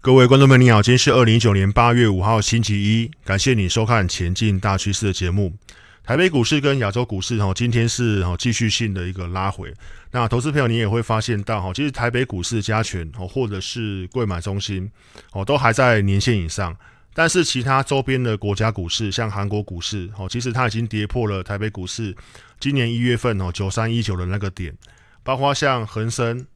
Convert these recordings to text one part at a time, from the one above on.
各位观众们，你好！今天是二零一九年八月五号，星期一。感谢你收看《前进大趋势》的节目。台北股市跟亚洲股市哈，今天是哈继续性的一个拉回。那投资友，你也会发现到哈，其实台北股市加权哦，或者是贵买中心哦，都还在年线以上。但是其他周边的国家股市，像韩国股市哦，其实它已经跌破了台北股市今年一月份哦九三一九的那个点。包括像恒生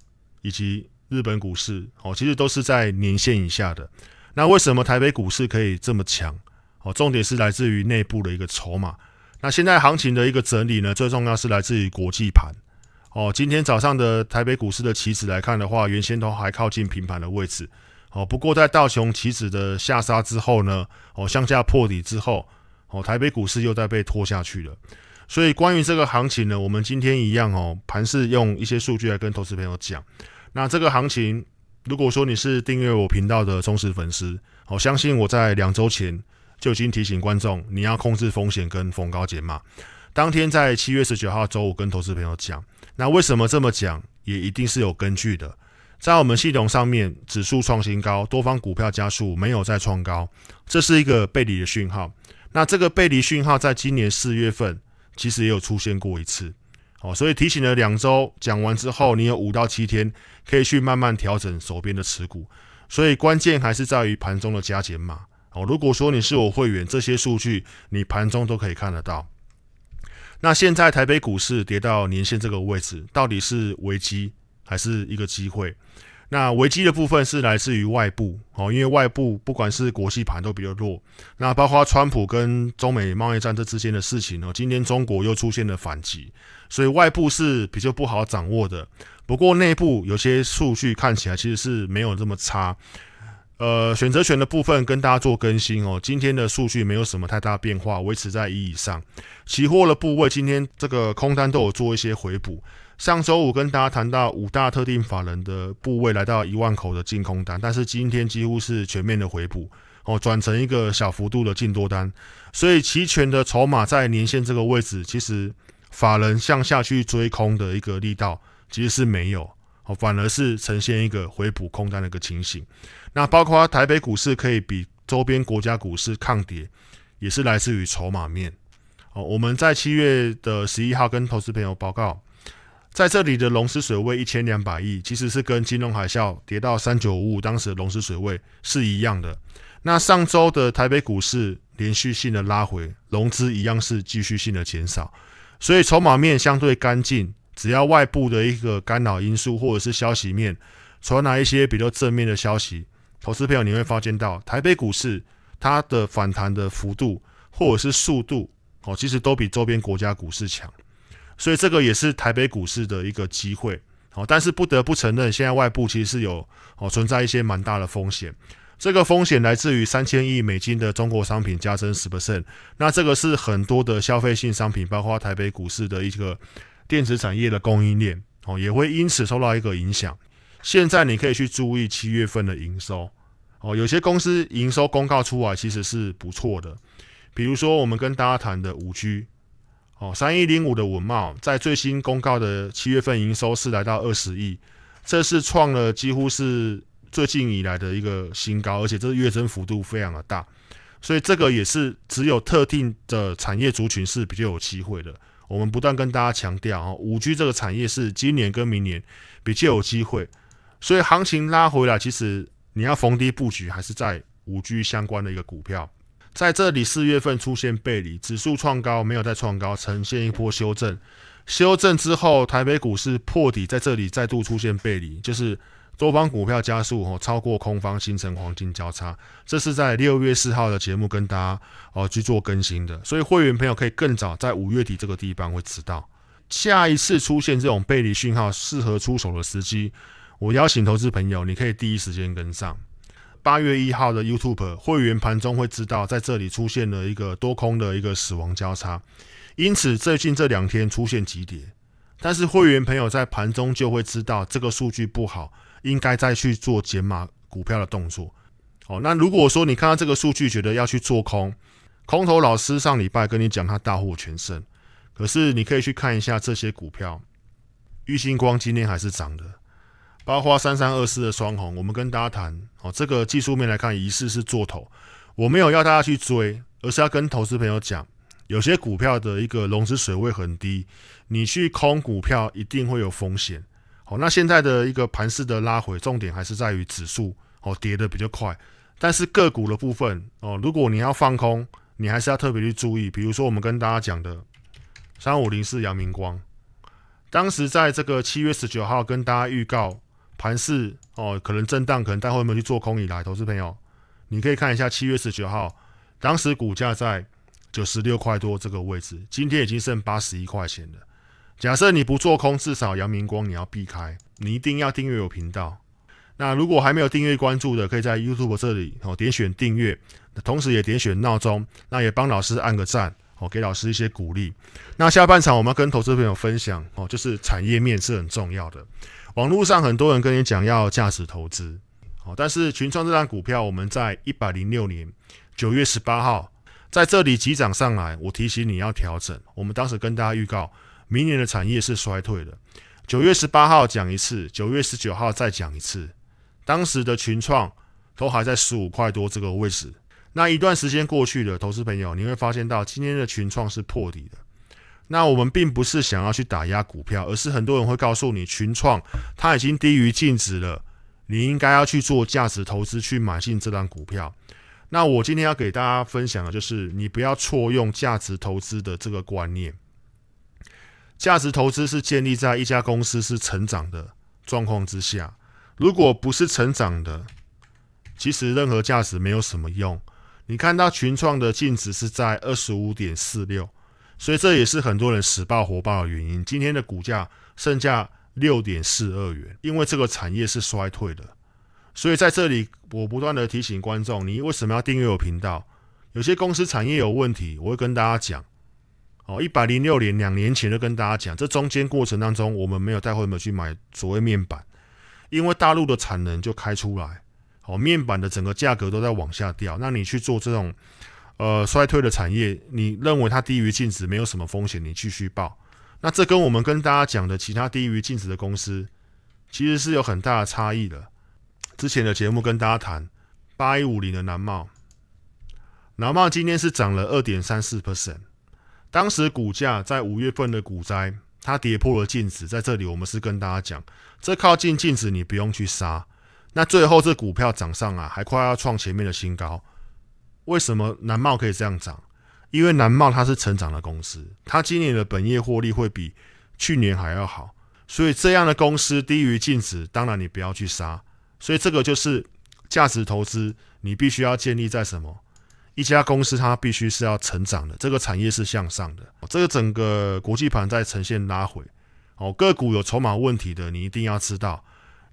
以及日本股市哦，其实都是在年线以下的。那为什么台北股市可以这么强？哦，重点是来自于内部的一个筹码。那现在行情的一个整理呢，最重要是来自于国际盘。哦，今天早上的台北股市的棋子来看的话，原先都还靠近平盘的位置。哦，不过在道琼棋子的下杀之后呢，哦向下破底之后，哦台北股市又在被拖下去了。所以关于这个行情呢，我们今天一样哦，盘是用一些数据来跟投资朋友讲。那这个行情，如果说你是订阅我频道的忠实粉丝，我相信我在两周前就已经提醒观众，你要控制风险跟逢高减码。当天在七月十九号周五跟投资朋友讲，那为什么这么讲，也一定是有根据的。在我们系统上面，指数创新高，多方股票加速，没有再创高，这是一个背离的讯号。那这个背离讯号，在今年四月份其实也有出现过一次。哦，所以提醒了两周，讲完之后，你有五到七天可以去慢慢调整手边的持股。所以关键还是在于盘中的加减码哦，如果说你是我会员，这些数据你盘中都可以看得到。那现在台北股市跌到年线这个位置，到底是危机还是一个机会？那危机的部分是来自于外部哦，因为外部不管是国际盘都比较弱，那包括川普跟中美贸易战这之间的事情哦，今天中国又出现了反击，所以外部是比较不好掌握的。不过内部有些数据看起来其实是没有这么差。呃，选择权的部分跟大家做更新哦，今天的数据没有什么太大变化，维持在一以上。期货的部位今天这个空单都有做一些回补。上周五跟大家谈到五大特定法人的部位来到一万口的净空单，但是今天几乎是全面的回补哦，转成一个小幅度的净多单，所以期权的筹码在年线这个位置，其实法人向下去追空的一个力道其实是没有哦，反而是呈现一个回补空单的一个情形。那包括台北股市可以比周边国家股市抗跌，也是来自于筹码面哦。我们在七月的十一号跟投资朋友报告。在这里的融资水位一千两百亿，其实是跟金融海啸跌到三九五五当时的融资水位是一样的。那上周的台北股市连续性的拉回，融资一样是继续性的减少，所以筹码面相对干净，只要外部的一个干扰因素或者是消息面传来一些比较正面的消息，投资朋友你会发现到台北股市它的反弹的幅度或者是速度，哦，其实都比周边国家股市强。所以这个也是台北股市的一个机会，好，但是不得不承认，现在外部其实是有哦存在一些蛮大的风险，这个风险来自于三千亿美金的中国商品加深十 percent，那这个是很多的消费性商品，包括台北股市的一个电子产业的供应链哦，也会因此受到一个影响。现在你可以去注意七月份的营收哦，有些公司营收公告出来其实是不错的，比如说我们跟大家谈的五 G。哦，三一零五的文茂在最新公告的七月份营收是来到二十亿，这是创了几乎是最近以来的一个新高，而且这个月增幅度非常的大，所以这个也是只有特定的产业族群是比较有机会的。我们不断跟大家强调，哦，五 G 这个产业是今年跟明年比较有机会，所以行情拉回来，其实你要逢低布局，还是在五 G 相关的一个股票。在这里四月份出现背离，指数创高没有再创高，呈现一波修正。修正之后，台北股市破底，在这里再度出现背离，就是多方股票加速哦，超过空方，形成黄金交叉。这是在六月四号的节目跟大家哦去做更新的，所以会员朋友可以更早在五月底这个地方会知道下一次出现这种背离讯号适合出手的时机。我邀请投资朋友，你可以第一时间跟上。八月一号的 YouTube 会员盘中会知道，在这里出现了一个多空的一个死亡交叉，因此最近这两天出现急跌。但是会员朋友在盘中就会知道这个数据不好，应该再去做减码股票的动作。哦，那如果说你看到这个数据，觉得要去做空，空头老师上礼拜跟你讲他大获全胜，可是你可以去看一下这些股票，玉星光今天还是涨的。包括三三二四的双红，我们跟大家谈哦，这个技术面来看，疑似是做头。我没有要大家去追，而是要跟投资朋友讲，有些股票的一个融资水位很低，你去空股票一定会有风险。好，那现在的一个盘势的拉回，重点还是在于指数哦，跌的比较快。但是个股的部分哦，如果你要放空，你还是要特别去注意。比如说我们跟大家讲的三五零四阳明光，当时在这个七月十九号跟大家预告。盘市哦，可能震荡，可能待会有没有去做空？以来，投资朋友，你可以看一下七月十九号，当时股价在九十六块多这个位置，今天已经剩八十一块钱了。假设你不做空，至少阳明光你要避开，你一定要订阅我频道。那如果还没有订阅关注的，可以在 YouTube 这里哦点选订阅，同时也点选闹钟，那也帮老师按个赞哦，给老师一些鼓励。那下半场我们要跟投资朋友分享哦，就是产业面是很重要的。网络上很多人跟你讲要价值投资，好，但是群创这张股票我们在一百零六年九月十八号在这里急涨上来，我提醒你要调整。我们当时跟大家预告，明年的产业是衰退的。九月十八号讲一次，九月十九号再讲一次，当时的群创都还在十五块多这个位置。那一段时间过去了，投资朋友你会发现到今天的群创是破底的。那我们并不是想要去打压股票，而是很多人会告诉你，群创它已经低于净值了，你应该要去做价值投资去买进这张股票。那我今天要给大家分享的就是，你不要错用价值投资的这个观念。价值投资是建立在一家公司是成长的状况之下，如果不是成长的，其实任何价值没有什么用。你看到群创的净值是在二十五点四六。所以这也是很多人死爆活爆的原因。今天的股价剩下六点四二元，因为这个产业是衰退的。所以在这里，我不断的提醒观众：你为什么要订阅我频道？有些公司产业有问题，我会跟大家讲。哦，一百零六年两年前就跟大家讲，这中间过程当中，我们没有带货，没有去买所谓面板，因为大陆的产能就开出来，哦，面板的整个价格都在往下掉。那你去做这种。呃，衰退的产业，你认为它低于净值，没有什么风险，你继续报。那这跟我们跟大家讲的其他低于净值的公司，其实是有很大的差异的。之前的节目跟大家谈八一五零的南茂，南茂今天是涨了二点三四 percent，当时股价在五月份的股灾，它跌破了净值，在这里我们是跟大家讲，这靠近净值，你不用去杀。那最后这股票涨上啊，还快要创前面的新高。为什么南茂可以这样涨？因为南茂它是成长的公司，它今年的本业获利会比去年还要好，所以这样的公司低于净值，当然你不要去杀。所以这个就是价值投资，你必须要建立在什么？一家公司它必须是要成长的，这个产业是向上的，这个整个国际盘在呈现拉回。哦，个股有筹码问题的，你一定要知道。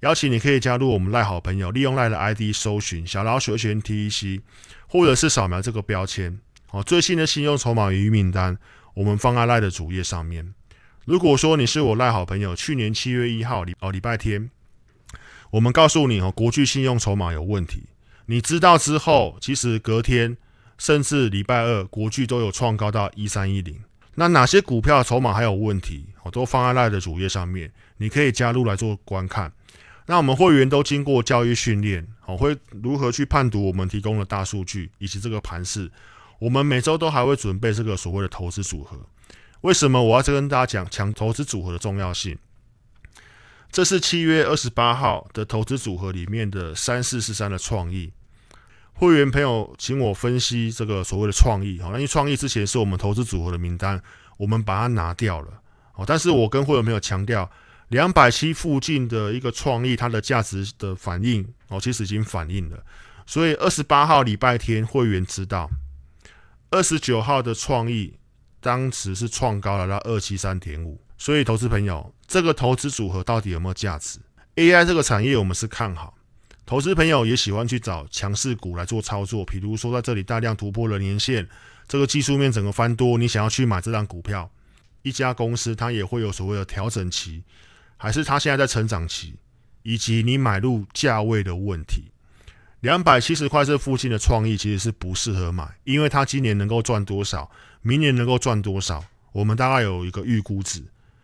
邀请你可以加入我们赖好朋友，利用赖的 ID 搜寻小老鼠 h n TEC，或者是扫描这个标签哦。最新的信用筹码与名单，我们放在赖的主页上面。如果说你是我赖好朋友，去年七月一号礼哦礼拜天，我们告诉你哦，国际信用筹码有问题。你知道之后，其实隔天甚至礼拜二，国际都有创高到一三一零。那哪些股票筹码还有问题，我都放在赖的主页上面，你可以加入来做观看。那我们会员都经过教育训练，好会如何去判读我们提供的大数据以及这个盘势。我们每周都还会准备这个所谓的投资组合。为什么我要再跟大家讲强投资组合的重要性？这是七月二十八号的投资组合里面的三四四三的创意。会员朋友，请我分析这个所谓的创意。好，因为创意之前是我们投资组合的名单，我们把它拿掉了。好，但是我跟会员朋友强调。两百七附近的一个创意，它的价值的反应哦，其实已经反映了。所以二十八号礼拜天会员知道，二十九号的创意当时是创高了到二七三点五。所以投资朋友，这个投资组合到底有没有价值？AI 这个产业我们是看好。投资朋友也喜欢去找强势股来做操作，比如说在这里大量突破了年线，这个技术面整个翻多，你想要去买这张股票，一家公司它也会有所谓的调整期。还是他现在在成长期，以及你买入价位的问题，两百七十块这附近的创意其实是不适合买，因为他今年能够赚多少，明年能够赚多少，我们大概有一个预估值，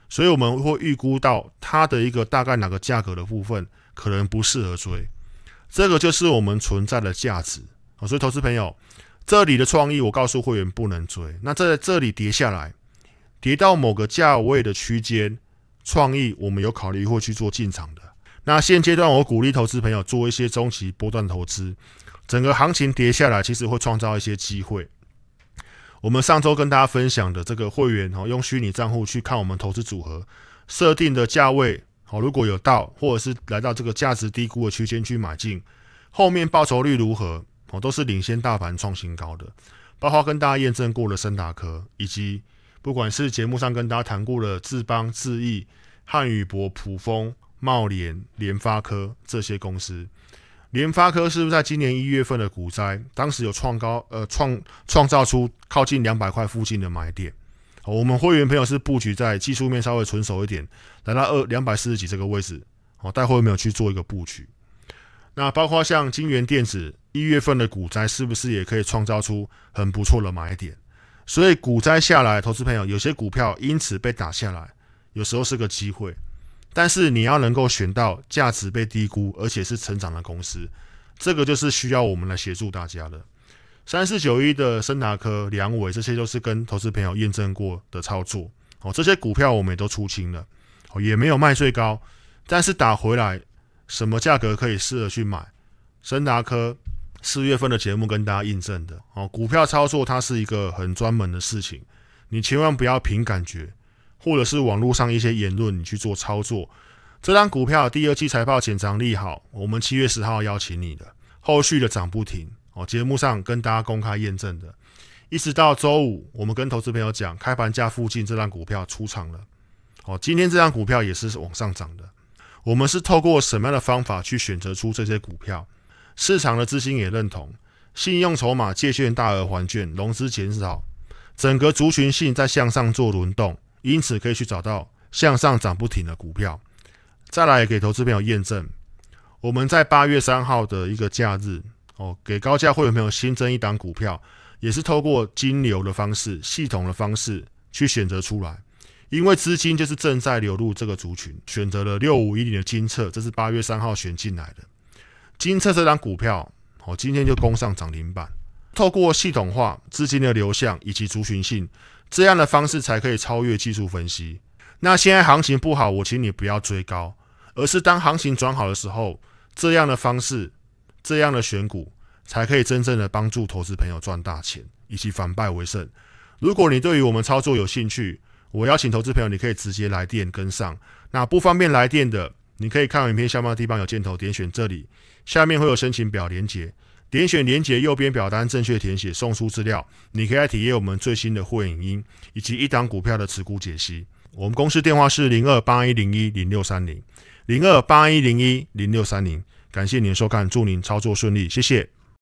所以我们会预估到它的一个大概哪个价格的部分可能不适合追，这个就是我们存在的价值啊。所以投资朋友，这里的创意我告诉会员不能追，那在这里跌下来，跌到某个价位的区间。创意我们有考虑会去做进场的。那现阶段我鼓励投资朋友做一些中期波段投资。整个行情跌下来，其实会创造一些机会。我们上周跟大家分享的这个会员，哦，用虚拟账户去看我们投资组合设定的价位，好如果有到或者是来到这个价值低估的区间去买进，后面报酬率如何，哦，都是领先大盘创新高的。包括跟大家验证过的森达科以及。不管是节目上跟大家谈过的志邦、志毅、汉语博、普丰、茂联、联发科这些公司，联发科是不是在今年一月份的股灾，当时有创高，呃创创造出靠近两百块附近的买点？我们会员朋友是布局在技术面稍微成熟一点，来到二两百四十几这个位置，哦，待会有没有去做一个布局？那包括像金源电子一月份的股灾，是不是也可以创造出很不错的买点？所以股灾下来，投资朋友有些股票因此被打下来，有时候是个机会，但是你要能够选到价值被低估而且是成长的公司，这个就是需要我们来协助大家的。三四九一的森达科、梁伟，这些都是跟投资朋友验证过的操作哦。这些股票我们也都出清了哦，也没有卖最高，但是打回来什么价格可以适合去买森达科。四月份的节目跟大家印证的哦，股票操作它是一个很专门的事情，你千万不要凭感觉，或者是网络上一些言论你去做操作。这张股票第二季财报减涨利好，我们七月十号邀请你的，后续的涨不停哦。节目上跟大家公开验证的，一直到周五，我们跟投资朋友讲，开盘价附近这张股票出场了哦。今天这张股票也是往上涨的，我们是透过什么样的方法去选择出这些股票？市场的资金也认同，信用筹码借券大额还券，融资减少，整个族群性在向上做轮动，因此可以去找到向上涨不停的股票。再来给投资朋友验证，我们在八月三号的一个假日，哦，给高价会有朋友新增一档股票，也是透过金流的方式、系统的方式去选择出来，因为资金就是正在流入这个族群，选择了六五一零的金策，这是八月三号选进来的。金策这张股票，哦，今天就攻上涨停板。透过系统化资金的流向以及族群性这样的方式，才可以超越技术分析。那现在行情不好，我请你不要追高，而是当行情转好的时候，这样的方式，这样的选股，才可以真正的帮助投资朋友赚大钱以及反败为胜。如果你对于我们操作有兴趣，我邀请投资朋友，你可以直接来电跟上。那不方便来电的。你可以看影片下方的地方有箭头，点选这里，下面会有申请表连接，点选连接右边表单正确填写，送出资料。你可以来体验我们最新的汇影音，以及一档股票的持股解析。我们公司电话是零二八一零一零六三零，零二八一零一零六三零。感谢您收看，祝您操作顺利，谢谢。